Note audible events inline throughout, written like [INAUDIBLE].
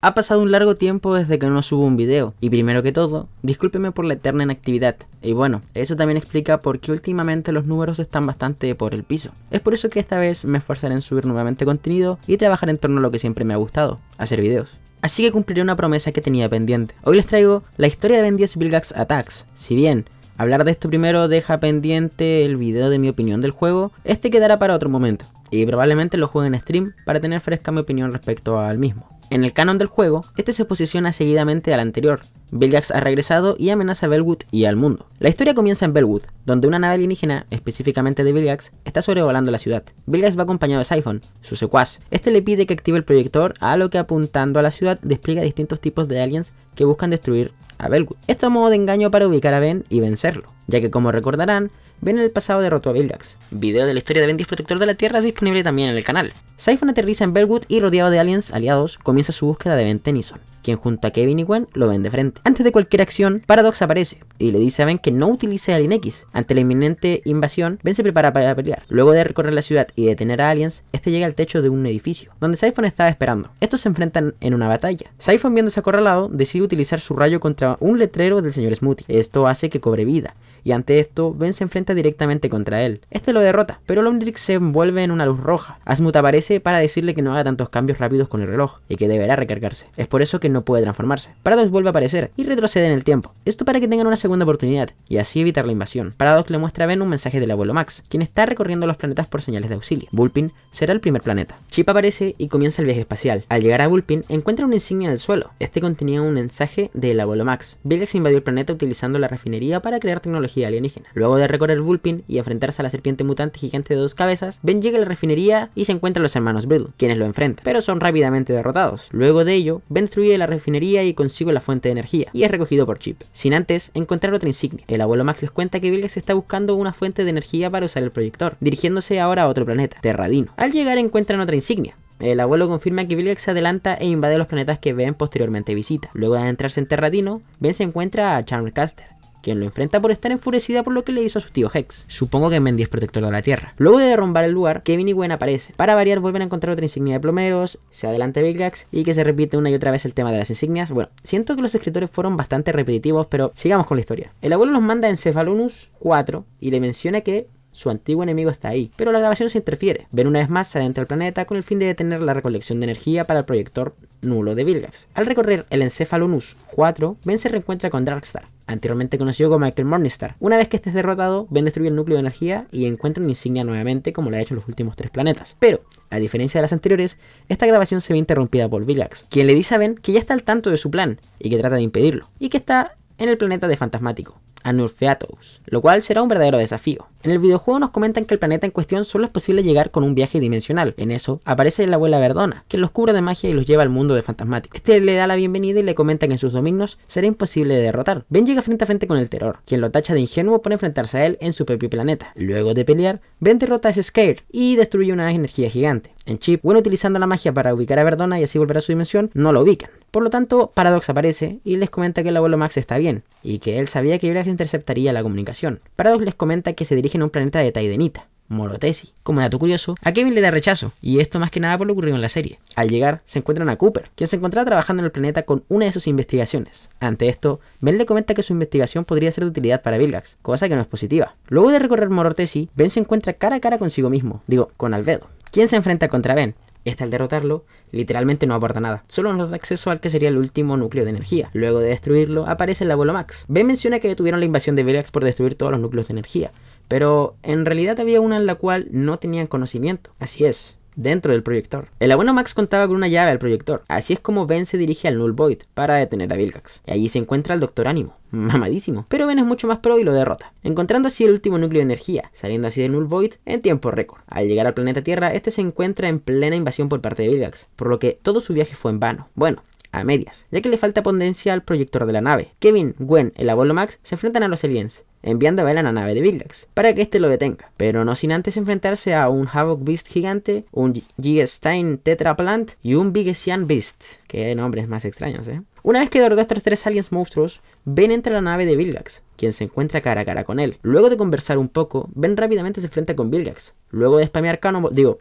Ha pasado un largo tiempo desde que no subo un video, y primero que todo, discúlpeme por la eterna inactividad. Y bueno, eso también explica por qué últimamente los números están bastante por el piso. Es por eso que esta vez me esforzaré en subir nuevamente contenido y trabajar en torno a lo que siempre me ha gustado, hacer videos. Así que cumpliré una promesa que tenía pendiente. Hoy les traigo la historia de Ben 10 Vilgax Attacks. Si bien Hablar de esto primero deja pendiente el video de mi opinión del juego, este quedará para otro momento y probablemente lo juegue en stream para tener fresca mi opinión respecto al mismo. En el canon del juego, este se posiciona seguidamente al anterior. Vilgax ha regresado y amenaza a Bellwood y al mundo. La historia comienza en Belwood, donde una nave alienígena, específicamente de Vilgax, está sobrevolando la ciudad. Vilgax va acompañado de Siphon, su secuaz. Este le pide que active el proyector, a lo que apuntando a la ciudad despliega distintos tipos de aliens que buscan destruir a Bellwood. Esto a modo de engaño para ubicar a Ben y vencerlo ya que como recordarán, ven el pasado derrotó a Vilgax. Video de la historia de Ben Protector de la Tierra es disponible también en el canal. Siphon aterriza en Bellwood y rodeado de aliens aliados, comienza su búsqueda de Ben Tennyson, quien junto a Kevin y Gwen lo ven de frente. Antes de cualquier acción, Paradox aparece y le dice a Ben que no utilice Alien X. Ante la inminente invasión, Ben se prepara para pelear. Luego de recorrer la ciudad y detener a aliens, este llega al techo de un edificio, donde Siphon estaba esperando. Estos se enfrentan en una batalla. Siphon viéndose acorralado, decide utilizar su rayo contra un letrero del señor Smoothie. Esto hace que cobre vida, y ante esto, Ben se enfrenta directamente contra él. Este lo derrota, pero Londrix se envuelve en una luz roja. Asmut aparece para decirle que no haga tantos cambios rápidos con el reloj, y que deberá recargarse. Es por eso que no puede transformarse. Paradox vuelve a aparecer, y retrocede en el tiempo. Esto para que tengan una segunda oportunidad, y así evitar la invasión. Paradox le muestra a Ben un mensaje del abuelo Max, quien está recorriendo los planetas por señales de auxilio. Vulpin será el primer planeta. Chip aparece y comienza el viaje espacial. Al llegar a Vulpin, encuentra una insignia del suelo. Este contenía un mensaje del abuelo Max. Vilgax invadió el planeta utilizando la refinería para crear tecnología alienígena. Luego de recorrer Vulpin y enfrentarse a la serpiente mutante gigante de dos cabezas, Ben llega a la refinería y se encuentra a los hermanos Brill, quienes lo enfrentan, pero son rápidamente derrotados. Luego de ello, Ben destruye la refinería y consigue la fuente de energía, y es recogido por Chip, sin antes encontrar otra insignia. El abuelo Max les cuenta que Vilgax está buscando una fuente de energía para usar el proyector, dirigiéndose ahora a otro planeta, Terradino. Al llegar encuentran otra insignia, el abuelo confirma que Vilgax se adelanta e invade los planetas que Ben posteriormente visita. Luego de adentrarse en Terradino, Ben se encuentra a Caster quien lo enfrenta por estar enfurecida por lo que le hizo a su tío Hex. Supongo que Mendy es protector de la Tierra. Luego de derrumbar el lugar, Kevin y Gwen aparecen. Para variar, vuelven a encontrar otra insignia de plomeros, se adelanta Vilgax y que se repite una y otra vez el tema de las insignias. Bueno, siento que los escritores fueron bastante repetitivos, pero sigamos con la historia. El abuelo los manda a Encephalonus 4 y le menciona que su antiguo enemigo está ahí, pero la grabación se interfiere. Ben una vez más se adentra al planeta con el fin de detener la recolección de energía para el proyector nulo de Vilgax. Al recorrer el Encephalonus 4, Ben se reencuentra con Darkstar, anteriormente conocido como Michael Morningstar. Una vez que estés derrotado, Ben destruye el núcleo de energía y encuentra una insignia nuevamente como lo ha hecho en los últimos tres planetas. Pero, a diferencia de las anteriores, esta grabación se ve interrumpida por Vilax, quien le dice a Ben que ya está al tanto de su plan y que trata de impedirlo, y que está en el planeta de Fantasmático. Anurfeatos, lo cual será un verdadero desafío. En el videojuego nos comentan que el planeta en cuestión solo es posible llegar con un viaje dimensional. En eso aparece la abuela Verdona, que los cubre de magia y los lleva al mundo de fantasmático. Este le da la bienvenida y le comenta que en sus dominios será imposible de derrotar. Ben llega frente a frente con el terror, quien lo tacha de ingenuo por enfrentarse a él en su propio planeta. Luego de pelear, Ben derrota a Scare y destruye una energía gigante. En Chip, bueno utilizando la magia para ubicar a Verdona y así volver a su dimensión, no lo ubican. Por lo tanto, Paradox aparece y les comenta que el abuelo Max está bien, y que él sabía que Vilgax interceptaría la comunicación. Paradox les comenta que se dirigen a un planeta de Taidenita, Morotesi. Como dato curioso, a Kevin le da rechazo, y esto más que nada por lo ocurrido en la serie. Al llegar, se encuentran a Cooper, quien se encontraba trabajando en el planeta con una de sus investigaciones. Ante esto, Ben le comenta que su investigación podría ser de utilidad para Vilgax, cosa que no es positiva. Luego de recorrer Morotesi, Ben se encuentra cara a cara consigo mismo, digo, con Albedo, quien se enfrenta contra Ben, este al derrotarlo, literalmente no aporta nada, solo nos da acceso al que sería el último núcleo de energía. Luego de destruirlo, aparece el abuelo Max. Ben menciona que detuvieron la invasión de Velax por destruir todos los núcleos de energía, pero en realidad había una en la cual no tenían conocimiento. Así es, dentro del proyector. El abuelo Max contaba con una llave al proyector, así es como Ben se dirige al Null Void para detener a Vilgax. Y allí se encuentra el Doctor Ánimo, [LAUGHS] mamadísimo, pero Ben es mucho más pro y lo derrota, encontrando así el último núcleo de energía, saliendo así del Null Void en tiempo récord. Al llegar al planeta Tierra, este se encuentra en plena invasión por parte de Vilgax, por lo que todo su viaje fue en vano. Bueno, a medias, ya que le falta potencia al proyector de la nave. Kevin, Gwen y el abuelo Max se enfrentan a los aliens, enviando a a la nave de Vilgax, para que este lo detenga, pero no sin antes enfrentarse a un Havoc Beast gigante, un Gigastein Tetraplant y un Bigesian Beast. Qué nombres más extraños, ¿eh? Una vez que derrotó a estos tres aliens monstruos, Ben entra a la nave de Vilgax, quien se encuentra cara a cara con él. Luego de conversar un poco, Ben rápidamente se enfrenta con Vilgax. Luego de spamear Cannonball, digo,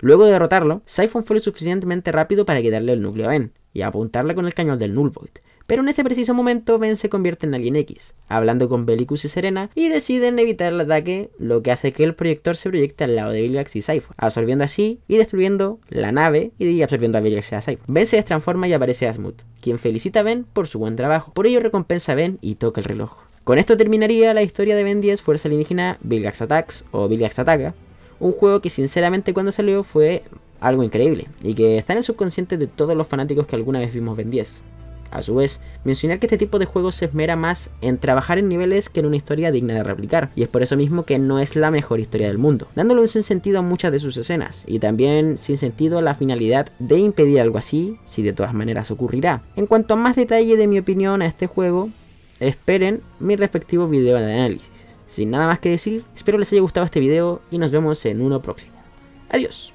luego de derrotarlo, Siphon fue lo suficientemente rápido para quitarle el núcleo a Ben, y apuntarla con el cañón del Null Void. Pero en ese preciso momento Ben se convierte en Alien X, hablando con Bellicus y Serena, y deciden evitar el ataque, lo que hace que el proyector se proyecte al lado de Vilgax y Saifo, absorbiendo así y destruyendo la nave y absorbiendo a Vilgax y a Ben se destransforma y aparece Asmut, quien felicita a Ben por su buen trabajo, por ello recompensa a Ben y toca el reloj. Con esto terminaría la historia de Ben 10 Fuerza Alienígena Vilgax Attacks o Vilgax Ataca, un juego que sinceramente cuando salió fue algo increíble y que está en el subconsciente de todos los fanáticos que alguna vez vimos Ben 10. A su vez, mencionar que este tipo de juego se esmera más en trabajar en niveles que en una historia digna de replicar, y es por eso mismo que no es la mejor historia del mundo, dándole un sin sentido a muchas de sus escenas, y también sin sentido a la finalidad de impedir algo así, si de todas maneras ocurrirá. En cuanto a más detalle de mi opinión a este juego, esperen mi respectivo video de análisis. Sin nada más que decir, espero les haya gustado este video y nos vemos en uno próximo. Adiós.